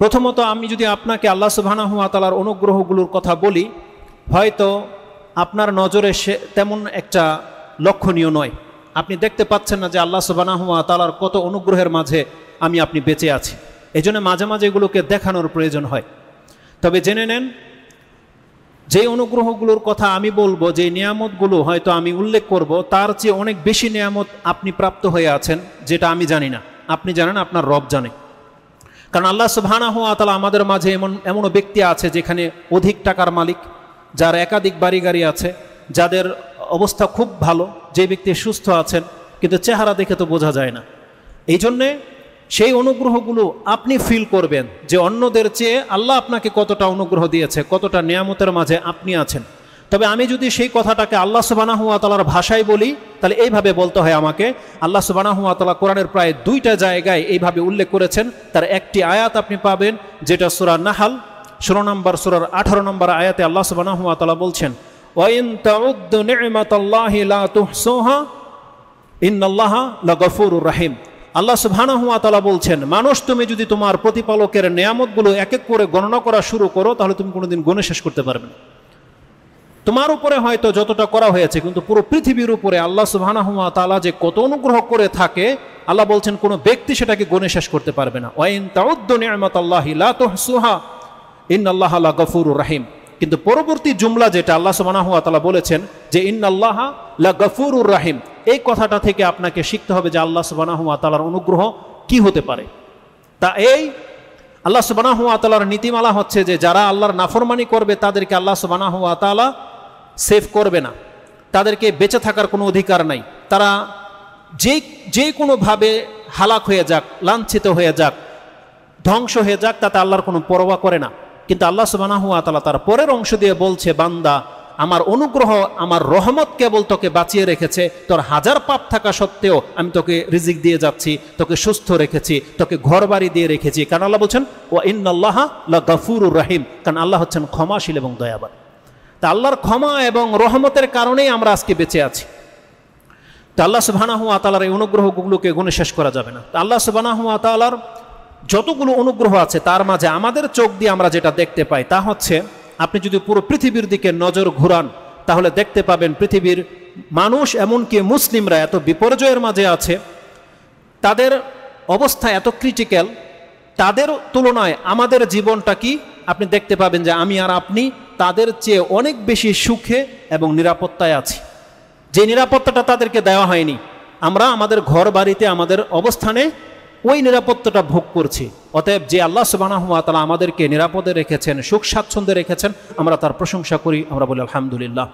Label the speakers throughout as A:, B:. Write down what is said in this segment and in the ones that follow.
A: প্রথমত আমি যদি আপনাকে আল্লাহ সুবাহানা তালার অনুগ্রহগুলোর কথা বলি হয়তো আপনার নজরে সে তেমন একটা লক্ষণীয় নয় আপনি দেখতে পাচ্ছেন না যে আল্লাহ সুবাহানা তালার কত অনুগ্রহের মাঝে আমি আপনি বেঁচে আছি এই জন্য মাঝে মাঝে এগুলোকে দেখানোর প্রয়োজন হয় তবে জেনে নেন যে অনুগ্রহগুলোর কথা আমি বলবো যে নিয়ামতগুলো হয়তো আমি উল্লেখ করব তার চেয়ে অনেক বেশি নিয়ামত আপনি প্রাপ্ত হয়ে আছেন যেটা আমি জানি না আপনি জানেন আপনার রব জানে কারণ আল্লাহ সুবহানা হওয়া তালা আমাদের মাঝে এমন এমনও ব্যক্তি আছে যেখানে অধিক টাকার মালিক যার একাধিক বাড়ি গাড়ি আছে যাদের অবস্থা খুব ভালো যে ব্যক্তি সুস্থ আছেন কিন্তু চেহারা দেখে তো বোঝা যায় না এই জন্যে সেই অনুগ্রহগুলো আপনি ফিল করবেন যে অন্যদের চেয়ে আল্লাহ আপনাকে কতটা অনুগ্রহ দিয়েছে কতটা নিয়ামতের মাঝে আপনি আছেন তবে আমি যদি সেই কথাটাকে আল্লাহ সুবানাহুয়াতালার ভাষায় বলি তাহলে এইভাবে বলতে হয় আমাকে আল্লাহ সুবানাহুয়াতালা কোরআনের প্রায় দুইটা জায়গায় এইভাবে উল্লেখ করেছেন তার একটি আয়াত আপনি পাবেন যেটা সুরা নাহাল ষোলো নম্বর সুরার আঠারো নম্বর আয়াতে আল্লাহ সুবানাহুয়াতালা বলছেন ওয়াইন রাহিম আল্লাহ সুবহানাহুয়াতালা বলছেন মানুষ তুমি যদি তোমার প্রতিপালকের নিয়ামতগুলো এক এক করে গণনা করা শুরু করো তাহলে তুমি কোনোদিন গণে শেষ করতে পারবে না তোমার উপরে হয়তো যতটা করা হয়েছে কিন্তু পুরো পৃথিবীর উপরে আল্লাহ সুবাহানহমা তালা যে কত অনুগ্রহ করে থাকে আল্লাহ বলছেন কোনো ব্যক্তি সেটাকে গণে শেষ করতে পারবে না ওয়াইন তাউদ্দনিয়ামত আল্লাহ সুহা ইন আল্লাহ আল্লাহ গফুরুর রাহিম কিন্তু পরবর্তী জুমলা যেটা আল্লাহ সুবাহানহুয়া তালা বলেছেন যে ইন আল্লাহ লা গফুরুর রাহিম এই কথাটা থেকে আপনাকে শিখতে হবে যে আল্লাহ সুবাহানহুয়া তালার অনুগ্রহ কি হতে পারে তা এই আল্লাহ সুবাহানহুয়া তালার নীতিমালা হচ্ছে যে যারা আল্লাহর নাফরমানি করবে তাদেরকে আল্লাহ সুবাহানহুয়া তালা সেভ করবে না তাদেরকে বেঁচে থাকার কোনো অধিকার নাই তারা যে যে কোনোভাবে হালাক হয়ে যাক লাঞ্ছিত হয়ে যাক ধ্বংস হয়ে যাক তাতে আল্লাহর কোনো পরোয়া করে না কিন্তু আল্লাহ সুবানাহুয়া তালা তার পরের অংশ দিয়ে বলছে বান্দা আমার অনুগ্রহ আমার রহমত কেবল তোকে বাঁচিয়ে রেখেছে তোর হাজার পাপ থাকা সত্ত্বেও আমি তোকে রিজিক দিয়ে যাচ্ছি তোকে সুস্থ রেখেছি তোকে ঘর বাড়ি দিয়ে রেখেছি কারণ আল্লাহ বলছেন ও ইন্নআল্লাহ লা গাফুরুর রাহিম কারণ আল্লাহ হচ্ছেন ক্ষমাশীল এবং দয়াবান তা আল্লাহর ক্ষমা এবং রহমতের কারণেই আমরা আজকে বেঁচে আছি তা আল্লাহ সুবাহানাহু আতালার এই অনুগ্রহগুলোকে গুণে শেষ করা যাবে না তা আল্লাহ সুবাহানাহু আতালার যতগুলো অনুগ্রহ আছে তার মাঝে আমাদের চোখ দিয়ে আমরা যেটা দেখতে পাই তা হচ্ছে আপনি যদি পুরো পৃথিবীর দিকে নজর ঘুরান তাহলে দেখতে পাবেন পৃথিবীর মানুষ এমনকি মুসলিমরা এত বিপর্যয়ের মাঝে আছে তাদের অবস্থা এত ক্রিটিক্যাল তাদের তুলনায় আমাদের জীবনটা কি আপনি দেখতে পাবেন যে আমি আর আপনি তাদের চেয়ে অনেক বেশি সুখে এবং নিরাপত্তায় আছি যে নিরাপত্তাটা তাদেরকে দেওয়া হয়নি আমরা আমাদের ঘর বাড়িতে আমাদের অবস্থানে ওই নিরাপত্তাটা ভোগ করছি অতএব যে আল্লাহ তালা আমাদেরকে নিরাপদে রেখেছেন সুখ স্বাচ্ছন্দ্যে রেখেছেন আমরা তার প্রশংসা করি আমরা বলি আলহামদুলিল্লাহ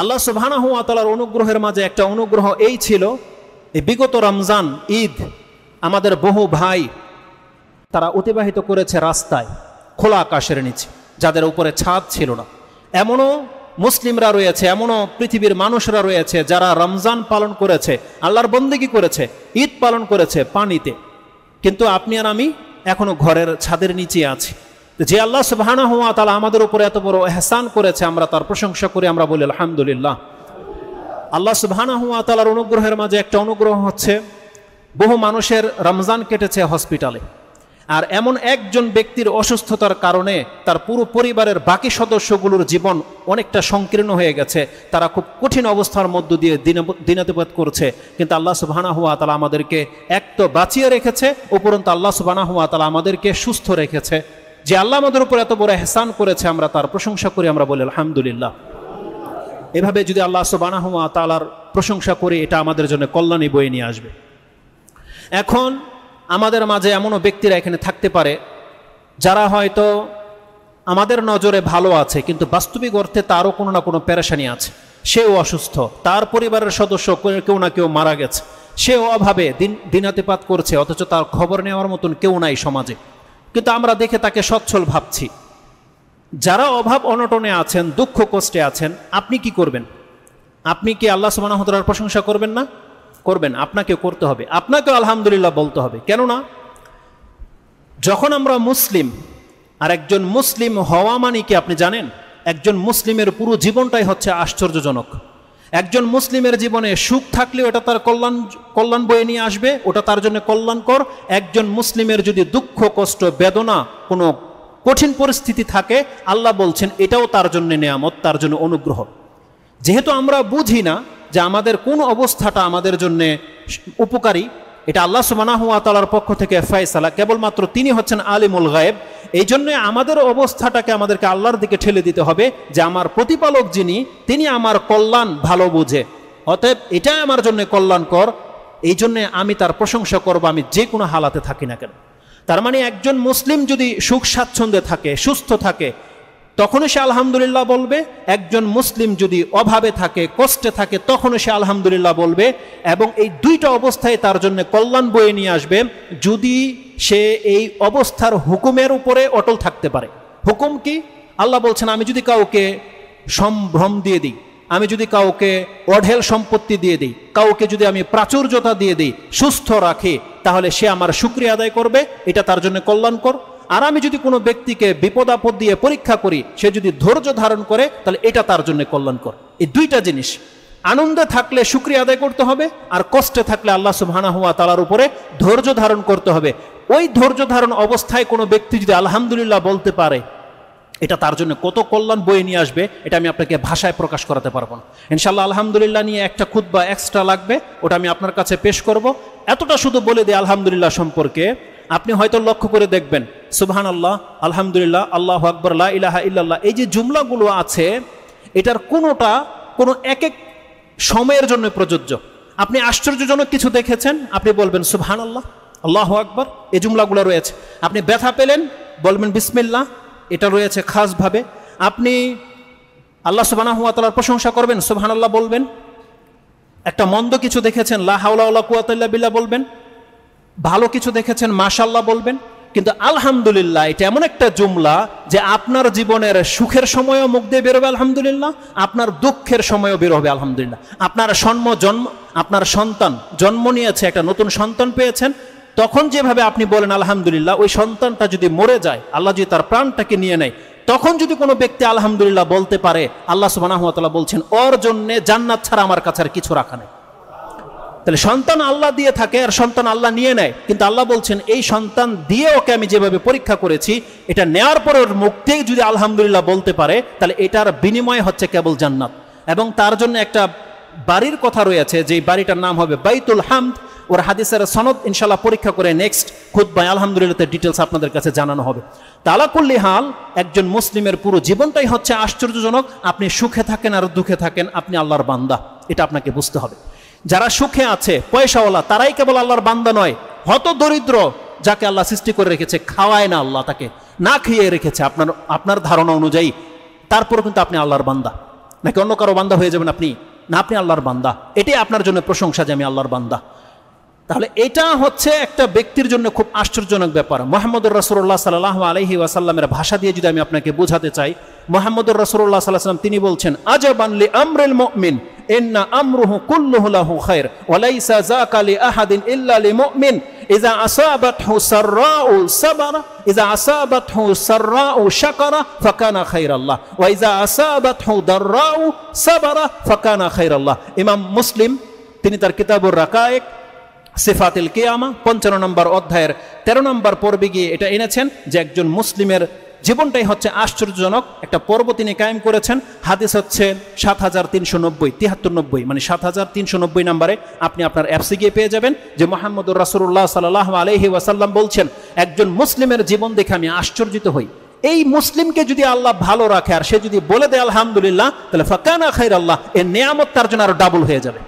A: আল্লাহ তালার অনুগ্রহের মাঝে একটা অনুগ্রহ এই ছিল বিগত রমজান ঈদ আমাদের বহু ভাই তারা অতিবাহিত করেছে রাস্তায় খোলা আকাশের নিচে যাদের উপরে ছাদ ছিল না এমনও মুসলিমরা রয়েছে এমনও পৃথিবীর মানুষরা রয়েছে যারা রমজান পালন করেছে আল্লাহর বন্দেগী করেছে ঈদ পালন করেছে পানিতে কিন্তু আপনি আর আমি এখনও ঘরের ছাদের নিচে আছি যে আল্লাহ সুবাহানা হুয়া তালা আমাদের উপরে এত বড় এহসান করেছে আমরা তার প্রশংসা করে আমরা বলি আলহামদুলিল্লাহ আল্লাহ সুবাহানা হুয়া তালার অনুগ্রহের মাঝে একটা অনুগ্রহ হচ্ছে বহু মানুষের রমজান কেটেছে হসপিটালে আর এমন একজন ব্যক্তির অসুস্থতার কারণে তার পুরো পরিবারের বাকি সদস্যগুলোর জীবন অনেকটা সংকীর্ণ হয়ে গেছে তারা খুব কঠিন অবস্থার মধ্য দিয়ে দিনাতিপাত করছে কিন্তু আল্লাহ সুবাহানা হুয়া তালা আমাদেরকে এক তো বাঁচিয়ে রেখেছে উপরন্ত আল্লাহ সুবাহানা হুয়া তালা আমাদেরকে সুস্থ রেখেছে যে আল্লাহ আমাদের উপর এত বড় হেসান করেছে আমরা তার প্রশংসা করি আমরা বলি আলহামদুলিল্লাহ এভাবে যদি আল্লাহ সুবাহানা হুয়া তালার প্রশংসা করি এটা আমাদের জন্য কল্যাণী বয়ে নিয়ে আসবে এখন আমাদের মাঝে এমনও ব্যক্তিরা এখানে থাকতে পারে যারা হয়তো আমাদের নজরে ভালো আছে কিন্তু বাস্তবিক অর্থে তারও কোনো না কোনো প্যারেশানি আছে সেও অসুস্থ তার পরিবারের সদস্য কেউ না কেউ মারা গেছে সেও অভাবে দিন দিনাতিপাত করছে অথচ তার খবর নেওয়ার মতন কেউ নাই সমাজে কিন্তু আমরা দেখে তাকে সচ্ছল ভাবছি যারা অভাব অনটনে আছেন দুঃখ কষ্টে আছেন আপনি কি করবেন আপনি কি আল্লাহ সুবাহ প্রশংসা করবেন না করবেন আপনাকে করতে হবে আপনাকে আলহামদুলিল্লাহ বলতে হবে কেননা যখন আমরা মুসলিম আর একজন মুসলিম হওয়া মানে কি আপনি জানেন একজন মুসলিমের পুরো জীবনটাই হচ্ছে আশ্চর্যজনক একজন মুসলিমের জীবনে সুখ থাকলেও এটা তার কল্যাণ কল্যাণ বয়ে নিয়ে আসবে ওটা তার জন্য কল্যাণকর একজন মুসলিমের যদি দুঃখ কষ্ট বেদনা কোনো কঠিন পরিস্থিতি থাকে আল্লাহ বলছেন এটাও তার জন্য নেয়ামত তার জন্য অনুগ্রহ যেহেতু আমরা বুঝি না যে আমাদের কোন অবস্থাটা আমাদের জন্য উপকারী এটা আল্লাহ সুবানাহাতালার পক্ষ থেকে ফয়সালা কেবলমাত্র তিনি হচ্ছেন আলিমুল গায়েব এই জন্য আমাদের অবস্থাটাকে আমাদেরকে আল্লাহর দিকে ঠেলে দিতে হবে যে আমার প্রতিপালক যিনি তিনি আমার কল্যাণ ভালো বুঝে অতএব এটাই আমার জন্য কল্যাণকর এই জন্যে আমি তার প্রশংসা করব আমি যে কোনো হালাতে থাকি না কেন তার মানে একজন মুসলিম যদি সুখ স্বাচ্ছন্দ্যে থাকে সুস্থ থাকে তখনও সে আলহামদুলিল্লাহ বলবে একজন মুসলিম যদি অভাবে থাকে কষ্টে থাকে তখনও সে আলহামদুলিল্লাহ বলবে এবং এই দুইটা অবস্থায় তার জন্য কল্যাণ বয়ে নিয়ে আসবে যদি সে এই অবস্থার হুকুমের উপরে অটল থাকতে পারে হুকুম কি আল্লাহ বলছেন আমি যদি কাউকে সম্ভ্রম দিয়ে দিই আমি যদি কাউকে অঢেল সম্পত্তি দিয়ে দিই কাউকে যদি আমি প্রাচুর্যতা দিয়ে দিই সুস্থ রাখি তাহলে সে আমার সুক্রিয়া আদায় করবে এটা তার জন্য কল্যাণ কর আর আমি যদি কোনো ব্যক্তিকে বিপদ আপদ দিয়ে পরীক্ষা করি সে যদি ধৈর্য ধারণ করে তাহলে এটা তার জন্য কল্যাণকর এই দুইটা জিনিস আনন্দে থাকলে সুক্রিয় আদায় করতে হবে আর কষ্টে থাকলে আল্লাহ সুবহানা হওয়া তালার উপরে ধৈর্য ধারণ করতে হবে ওই ধৈর্য ধারণ অবস্থায় কোনো ব্যক্তি যদি আলহামদুলিল্লাহ বলতে পারে এটা তার জন্য কত কল্যাণ বয়ে নিয়ে আসবে এটা আমি আপনাকে ভাষায় প্রকাশ করাতে পারবো না ইনশাল্লাহ আলহামদুলিল্লাহ নিয়ে একটা খুদ্ বা এক্সট্রা লাগবে ওটা আমি আপনার কাছে পেশ করব এতটা শুধু বলে দিই আলহামদুলিল্লাহ সম্পর্কে আপনি হয়তো লক্ষ্য করে দেখবেন সুবাহান আল্লাহ আলহামদুলিল্লাহ আল্লাহ আকবর ইলাহা ইল্লাল্লাহ এই যে জুমলাগুলো আছে এটার কোনোটা কোনো এক এক সময়ের জন্য প্রযোজ্য আপনি আশ্চর্যজনক কিছু দেখেছেন আপনি বলবেন সুবহান আল্লাহ আল্লাহ আকবর এই জুমলাগুলো রয়েছে আপনি ব্যথা পেলেন বলবেন বিসমিল্লা এটা রয়েছে খাসভাবে আপনি আল্লাহ সুবাহ তালার প্রশংসা করবেন সুবহান আল্লাহ বলবেন একটা মন্দ কিছু দেখেছেন লা হাউলা বিল্লাহ বিল্লা বলবেন ভালো কিছু দেখেছেন মাশাল্লাহ বলবেন কিন্তু আলহামদুলিল্লাহ এটা এমন একটা জুমলা যে আপনার জীবনের সুখের সময়ও মুখ দিয়ে বেরোবে আলহামদুলিল্লাহ আপনার দুঃখের সময়ও বের হবে আলহামদুলিল্লাহ আপনার জন্ম জন্ম আপনার সন্তান জন্ম নিয়েছে একটা নতুন সন্তান পেয়েছেন তখন যেভাবে আপনি বলেন আলহামদুলিল্লাহ ওই সন্তানটা যদি মরে যায় আল্লাহ যদি তার প্রাণটাকে নিয়ে নেয় তখন যদি কোনো ব্যক্তি আলহামদুলিল্লাহ বলতে পারে আল্লাহ সুবাহ বলছেন ওর জন্যে জান্নাত ছাড়া আমার কাছে আর কিছু রাখা নেই তাহলে সন্তান আল্লাহ দিয়ে থাকে আর সন্তান আল্লাহ নিয়ে নেয় কিন্তু আল্লাহ বলছেন এই সন্তান দিয়ে ওকে আমি যেভাবে পরীক্ষা করেছি এটা নেওয়ার পর ওর মুখ যদি আলহামদুলিল্লাহ বলতে পারে তাহলে এটার বিনিময় হচ্ছে কেবল জান্নাত এবং তার জন্য একটা বাড়ির কথা রয়েছে যে বাড়িটার নাম হবে বাইতুল হামদ ওর হাদিসের সনদ ইনশাল্লাহ পরীক্ষা করে নেক্সট বাই আলহামদুলিল্লাহ ডিটেলস আপনাদের কাছে জানানো হবে তালাকুল্লি হাল একজন মুসলিমের পুরো জীবনটাই হচ্ছে আশ্চর্যজনক আপনি সুখে থাকেন আর দুঃখে থাকেন আপনি আল্লাহর বান্দা এটা আপনাকে বুঝতে হবে যারা সুখে আছে পয়সাওয়ালা তারাই কেবল আল্লাহর বান্দা নয় হত দরিদ্র যাকে আল্লাহ সৃষ্টি করে রেখেছে খাওয়ায় না আল্লাহ তাকে না খেয়ে রেখেছে আপনার আপনার ধারণা অনুযায়ী তারপর কিন্তু আপনি আল্লাহর বান্দা নাকি অন্য কারো বান্দা হয়ে যাবেন আপনি না আপনি আল্লাহর বান্দা এটাই আপনার জন্য প্রশংসা যে আমি আল্লাহর বান্দা তাহলে এটা হচ্ছে একটা ব্যক্তির জন্য খুব আশ্চর্যজনক ব্যাপার মোহাম্মদুর রসুল্লাহ সাল্লাহ আলহি ওয়াসাল্লামের ভাষা দিয়ে যদি আমি আপনাকে বোঝাতে চাই মোহাম্মদুর রসুল্লাহ সাল্লাহ সাল্লাম তিনি বলছেন আজ আনলি আমরেল মমিন إن أمره كله له خير وليس ذاك لأحد إلا لمؤمن إذا أصابته سراء صبر إذا أصابته سراء شكر فكان خير الله وإذا أصابته ضراء صبر فكان خير الله إمام مسلم তিনি তার কিতাবুর রাকায়েক সিফাতিল কিয়ামা পঞ্চান্ন নম্বর অধ্যায়ের তেরো নম্বর পর্বে গিয়ে এটা এনেছেন যে একজন মুসলিমের জীবনটাই হচ্ছে আশ্চর্যজনক একটা পর্ব তিনি কায়েম করেছেন হাদিস হচ্ছে সাত হাজার তিনশো নব্বই তিয়াত্তর নব্বই মানে সাত হাজার তিনশো নব্বই নাম্বারে আপনি আপনার অ্যাপসে গিয়ে পেয়ে যাবেন যে মোহাম্মদুর রাসুল্লাহ সাল্লাহ আলহি ওয়াসাল্লাম বলছেন একজন মুসলিমের জীবন দেখে আমি আশ্চর্যিত হই এই মুসলিমকে যদি আল্লাহ ভালো রাখে আর সে যদি বলে দেয় আলহামদুলিল্লাহ তাহলে ফাকানা খাই আল্লাহ এর নিয়ামত তার জন্য আরো ডাবল হয়ে যাবে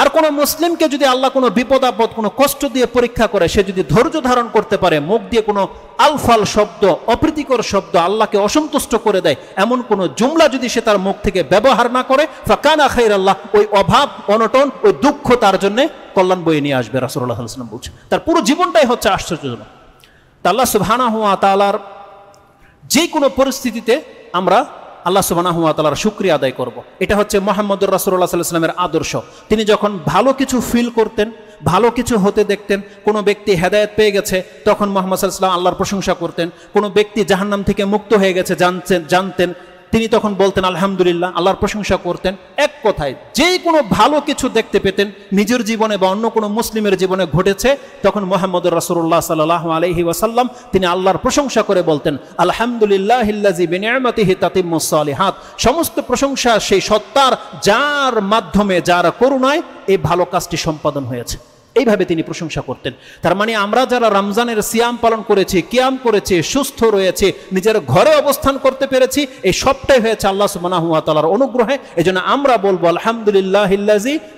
A: আর কোনো মুসলিমকে যদি আল্লাহ কোনো বিপদ আপদ কোনো কষ্ট দিয়ে পরীক্ষা করে সে যদি ধৈর্য ধারণ করতে পারে মুখ দিয়ে কোনো আলফাল শব্দ অপ্রীতিকর শব্দ আল্লাহকে অসন্তুষ্ট করে দেয় এমন কোনো জুমলা যদি সে তার মুখ থেকে ব্যবহার না করে ফাকানা খাই আল্লাহ ওই অভাব অনটন ওই দুঃখ তার জন্য কল্যাণ বয়ে নিয়ে আসবে রাসুল্লাহ আসলাম বলছে তার পুরো জীবনটাই হচ্ছে আশ্চর্যজনক তা আল্লাহ সুহানা হুয়া তালার যে কোনো পরিস্থিতিতে আমরা আল্লাহ তালার শুক্রিয়া আদায় করব। এটা হচ্ছে মোহাম্মদুর রাসুল্লাহ সাল্লামের আদর্শ তিনি যখন ভালো কিছু ফিল করতেন ভালো কিছু হতে দেখতেন কোনো ব্যক্তি হেদায়ত পেয়ে গেছে তখন মোহাম্মদ সাল্লাহ আল্লাহর প্রশংসা করতেন কোনো ব্যক্তি জাহান্নাম থেকে মুক্ত হয়ে গেছে জানতেন জানতেন তিনি তখন বলতেন আলহামদুলিল্লাহ আল্লাহর প্রশংসা করতেন এক কথায় যে কোনো ভালো কিছু দেখতে পেতেন নিজের জীবনে বা অন্য কোনো মুসলিমের জীবনে ঘটেছে তখন মোহাম্মদ রাসুল্লাহ সাল্লাহ আলহি ওয়াসাল্লাম তিনি আল্লাহর প্রশংসা করে বলতেন হাত সমস্ত প্রশংসা সেই সত্তার যার মাধ্যমে যার করুণায় এই ভালো কাজটি সম্পাদন হয়েছে এইভাবে তিনি প্রশংসা করতেন তার মানে আমরা যারা রমজানের সিয়াম পালন করেছি কিয়াম করেছে সুস্থ রয়েছে নিজের ঘরে অবস্থান করতে পেরেছি এই সবটাই হয়েছে আল্লাহ সুবাহ তালার অনুগ্রহে এই জন্য আমরা বলবো আলহামদুলিল্লাহ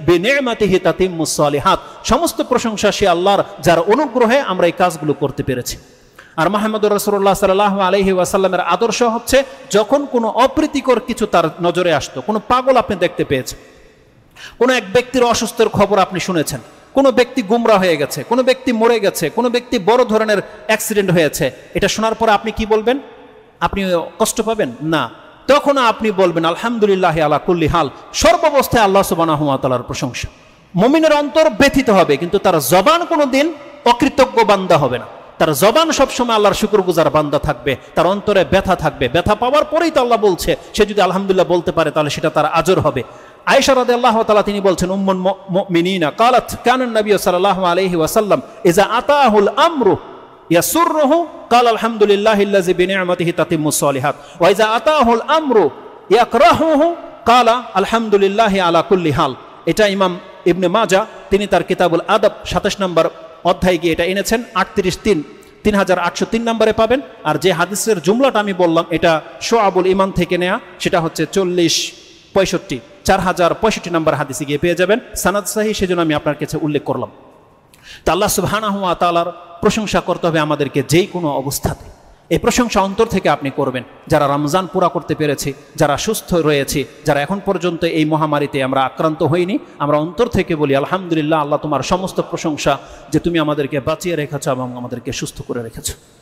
A: বেনেমাতিহি সমস্ত প্রশংসা সে আল্লাহর যার অনুগ্রহে আমরা এই কাজগুলো করতে পেরেছি আর মাহমুদুর রসুল্লাহ সাল্লাহ আলহি ওয়াসাল্লামের আদর্শ হচ্ছে যখন কোনো অপ্রীতিকর কিছু তার নজরে আসতো কোনো পাগল আপনি দেখতে পেয়েছেন কোনো এক ব্যক্তির অসুস্থের খবর আপনি শুনেছেন কোনো ব্যক্তি গুমরা হয়ে গেছে কোনো ব্যক্তি মরে গেছে কোনো ব্যক্তি বড় ধরনের অ্যাক্সিডেন্ট হয়েছে এটা শোনার পর আপনি কি বলবেন আপনি কষ্ট পাবেন না তখন আপনি বলবেন আলহামদুলিল্লাহ আলা কুল্লি হাল সর্বাবস্থায় আল্লাহ সুবানাহতালার প্রশংসা মমিনের অন্তর ব্যথিত হবে কিন্তু তার জবান কোনো দিন অকৃতজ্ঞ বান্দা হবে না তার জবান সবসময় আল্লাহর শুক্রগুজার বান্দা থাকবে তার অন্তরে ব্যথা থাকবে ব্যথা পাওয়ার পরেই তো আল্লাহ বলছে সে যদি আলহামদুলিল্লাহ বলতে পারে তাহলে সেটা তার আজর হবে আয়েশা তালা তিনি বলছেন উম্মন মিনা কালাত কানুন নবী সাল্লাহ আলহি ওয়াসাল্লাম ইজা আতাহুল আমরু ইয়াসুরহু কাল আলহামদুলিল্লাহ ইল্লাজি বিনিয়ামতিহি তাতিম্মু সলিহাত ওয়া ইজা আতাহুল আমরু ইয়াকরাহুহু কালা আলহামদুলিল্লাহ আলা কুল্লি হাল এটা ইমাম ইবনে মাজা তিনি তার কিতাবুল আদব সাতাশ নম্বর অধ্যায় গিয়ে এটা এনেছেন আটত্রিশ তিন তিন হাজার আটশো তিন নম্বরে পাবেন আর যে হাদিসের জুমলাটা আমি বললাম এটা আবুল ইমান থেকে নেয়া সেটা হচ্ছে চল্লিশ পঁয়ষট্টি চার হাজার পঁয়ষট্টি নম্বর হাদিসে গিয়ে পেয়ে যাবেন সানাদ সাহি সেজন্য আমি আপনার কাছে উল্লেখ করলাম তা আল্লাহ সুবাহানা হুয়া তালার প্রশংসা করতে হবে আমাদেরকে যেই কোনো অবস্থাতে এই প্রশংসা অন্তর থেকে আপনি করবেন যারা রমজান পুরা করতে পেরেছে যারা সুস্থ রয়েছে যারা এখন পর্যন্ত এই মহামারীতে আমরা আক্রান্ত হইনি আমরা অন্তর থেকে বলি আলহামদুলিল্লাহ আল্লাহ তোমার সমস্ত প্রশংসা যে তুমি আমাদেরকে বাঁচিয়ে রেখেছো এবং আমাদেরকে সুস্থ করে রেখেছো